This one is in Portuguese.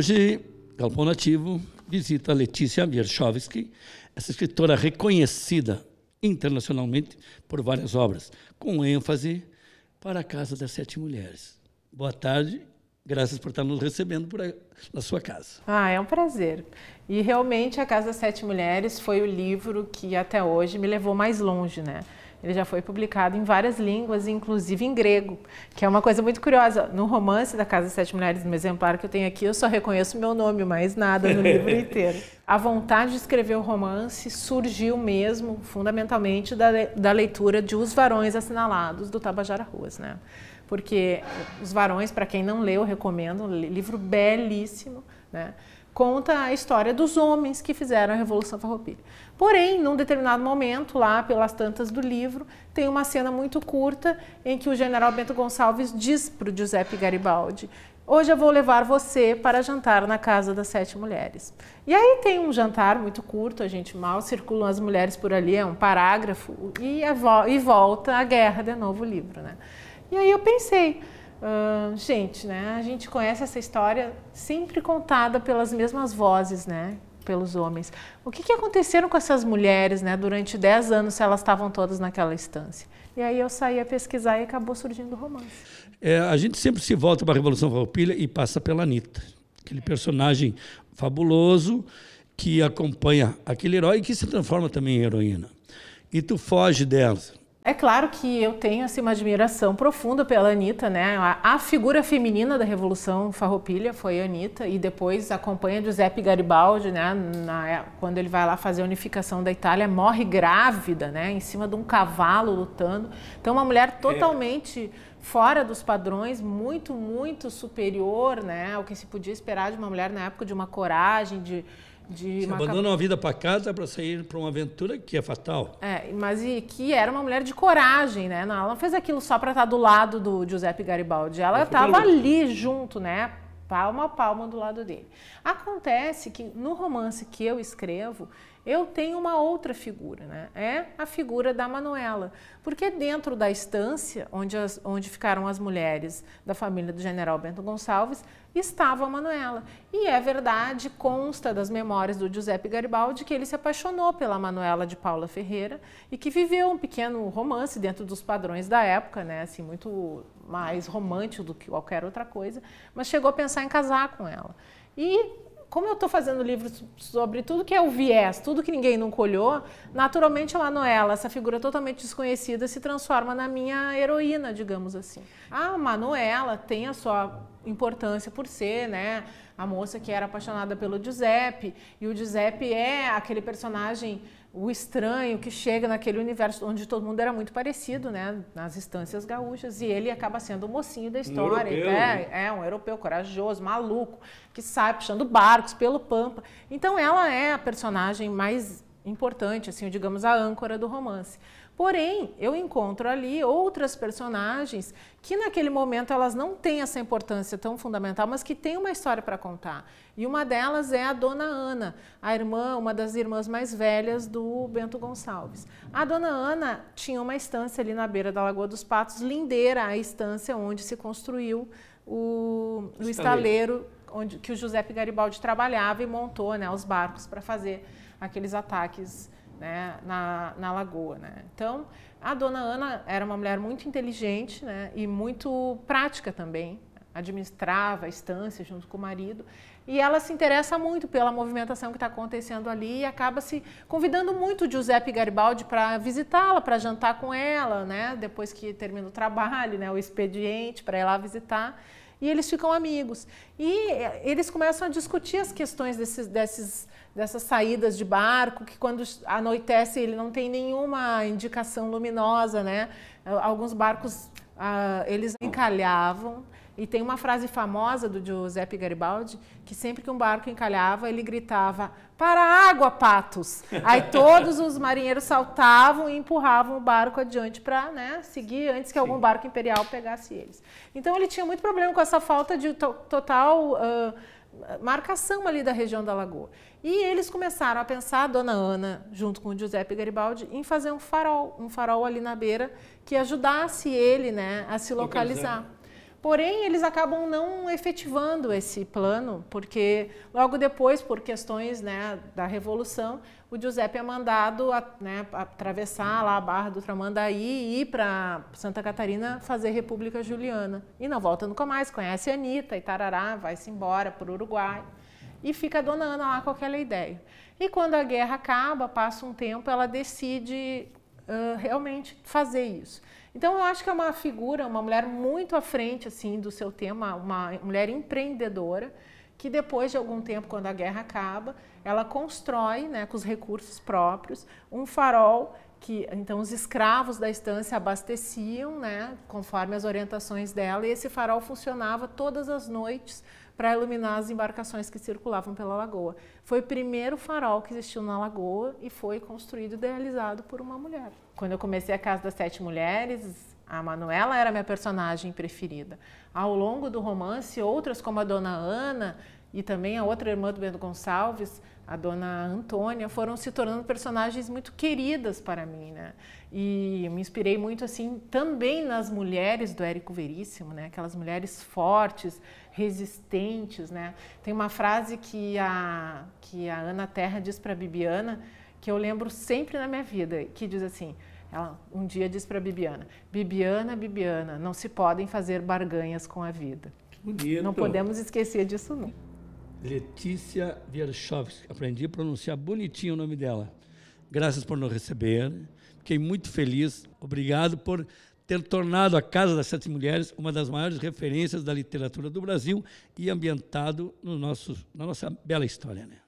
Hoje, Galpão Nativo visita Letícia Wierchowski, essa escritora reconhecida internacionalmente por várias obras, com ênfase para a Casa das Sete Mulheres. Boa tarde Graças por estar nos recebendo por aí, na sua casa. Ah, é um prazer. E realmente a Casa das Sete Mulheres foi o livro que até hoje me levou mais longe, né? Ele já foi publicado em várias línguas, inclusive em grego, que é uma coisa muito curiosa. No romance da Casa das Sete Mulheres, no exemplar que eu tenho aqui, eu só reconheço meu nome, mais nada no livro inteiro. A vontade de escrever o romance surgiu mesmo, fundamentalmente, da, da leitura de Os Varões Assinalados, do Tabajara Ruas, né? Porque Os Varões, para quem não leu, eu recomendo, um livro belíssimo, né? conta a história dos homens que fizeram a Revolução Farroupilha. Porém, num determinado momento, lá pelas tantas do livro, tem uma cena muito curta em que o general Bento Gonçalves diz para o Giuseppe Garibaldi Hoje eu vou levar você para jantar na casa das sete mulheres. E aí tem um jantar muito curto, a gente mal circulam as mulheres por ali, é um parágrafo, e, vo e volta a guerra de novo o livro, né? E aí eu pensei, gente, né? A gente conhece essa história sempre contada pelas mesmas vozes, né? Pelos homens. O que, que aconteceram com essas mulheres, né? Durante 10 anos, se elas estavam todas naquela instância. E aí eu saí a pesquisar e acabou surgindo o romance. É, a gente sempre se volta para a Revolução Farroupilha e passa pela Anitta. Aquele personagem fabuloso que acompanha aquele herói e que se transforma também em heroína. E tu foge delas é claro que eu tenho assim, uma admiração profunda pela Anitta, né? A, a figura feminina da Revolução Farroupilha foi a Anitta e depois acompanha Giuseppe Garibaldi, né? Na, quando ele vai lá fazer a unificação da Itália, morre grávida, né? Em cima de um cavalo lutando. Então, uma mulher é. totalmente fora dos padrões, muito, muito superior, né? Ao que se podia esperar de uma mulher na época, de uma coragem, de de Você abandona uma vida para casa para sair para uma aventura que é fatal. É, mas e que era uma mulher de coragem, né? Não, ela não fez aquilo só para estar tá do lado do Giuseppe Garibaldi. Ela estava ali junto, né? Palma a palma do lado dele. Acontece que no romance que eu escrevo, eu tenho uma outra figura, né? É a figura da Manuela, porque dentro da estância onde, as, onde ficaram as mulheres da família do General Bento Gonçalves estava a Manuela. E é verdade, consta das memórias do Giuseppe Garibaldi que ele se apaixonou pela Manuela de Paula Ferreira e que viveu um pequeno romance dentro dos padrões da época, né? Assim, muito mais romântico do que qualquer outra coisa, mas chegou a pensar em casar com ela. E como eu estou fazendo livros sobre tudo que é o viés, tudo que ninguém nunca olhou, naturalmente a Manuela, essa figura totalmente desconhecida, se transforma na minha heroína, digamos assim. A ah, Manuela tem a sua importância por ser, né, a moça que era apaixonada pelo Giuseppe, e o Giuseppe é aquele personagem o estranho que chega naquele universo onde todo mundo era muito parecido, né, nas instâncias gaúchas, e ele acaba sendo o mocinho da história, um então, é, né? é um europeu corajoso, maluco, que sai puxando barcos pelo pampa. Então ela é a personagem mais importante, assim, digamos a âncora do romance. Porém, eu encontro ali outras personagens que naquele momento elas não têm essa importância tão fundamental, mas que têm uma história para contar. E uma delas é a Dona Ana, a irmã, uma das irmãs mais velhas do Bento Gonçalves. A Dona Ana tinha uma estância ali na beira da Lagoa dos Patos, lindeira a estância onde se construiu o, o estaleiro onde, que o Giuseppe Garibaldi trabalhava e montou né, os barcos para fazer aqueles ataques né, na, na lagoa. Né? Então, a dona Ana era uma mulher muito inteligente né, e muito prática também, administrava a estância junto com o marido, e ela se interessa muito pela movimentação que está acontecendo ali e acaba se convidando muito o Giuseppe Garibaldi para visitá-la, para jantar com ela, né, depois que termina o trabalho, né, o expediente, para ir lá visitar e eles ficam amigos. E eh, eles começam a discutir as questões desses, desses, dessas saídas de barco, que quando anoitece ele não tem nenhuma indicação luminosa, né? Alguns barcos ah, eles encalhavam e tem uma frase famosa do Giuseppe Garibaldi, que sempre que um barco encalhava, ele gritava: Para a água, patos! Aí todos os marinheiros saltavam e empurravam o barco adiante para né, seguir antes que Sim. algum barco imperial pegasse eles. Então ele tinha muito problema com essa falta de to total. Uh, marcação ali da região da lagoa. E eles começaram a pensar, a dona Ana, junto com o Giuseppe Garibaldi, em fazer um farol, um farol ali na beira que ajudasse ele né, a se localizar. Porém, eles acabam não efetivando esse plano, porque logo depois, por questões né, da Revolução, o Giuseppe é mandado a, né, atravessar lá a Barra do Tramandaí e ir para Santa Catarina fazer República Juliana. E não volta nunca mais, conhece a Anitta e tarará, vai-se embora para o Uruguai e fica a dona Ana lá com aquela ideia. E quando a guerra acaba, passa um tempo, ela decide uh, realmente fazer isso. Então eu acho que é uma figura, uma mulher muito à frente assim do seu tema, uma mulher empreendedora que depois de algum tempo, quando a guerra acaba, ela constrói, né, com os recursos próprios, um farol que então os escravos da estância abasteciam, né, conforme as orientações dela, e esse farol funcionava todas as noites para iluminar as embarcações que circulavam pela lagoa. Foi o primeiro farol que existiu na lagoa e foi construído e idealizado por uma mulher. Quando eu comecei a Casa das Sete Mulheres, a Manuela era minha personagem preferida. Ao longo do romance, outras como a Dona Ana e também a outra irmã do Bento Gonçalves, a Dona Antônia, foram se tornando personagens muito queridas para mim, né? E me inspirei muito assim também nas mulheres do Érico Veríssimo, né? Aquelas mulheres fortes, resistentes, né? Tem uma frase que a que a Ana Terra diz para Bibiana que eu lembro sempre na minha vida, que diz assim: ela um dia diz para Bibiana: Bibiana, Bibiana, não se podem fazer barganhas com a vida. Que bonito. Não podemos esquecer disso, não. Letícia Wierchowski, aprendi a pronunciar bonitinho o nome dela. Graças por nos receber, fiquei muito feliz. Obrigado por ter tornado a Casa das Sete Mulheres uma das maiores referências da literatura do Brasil e ambientado no nosso, na nossa bela história. Né?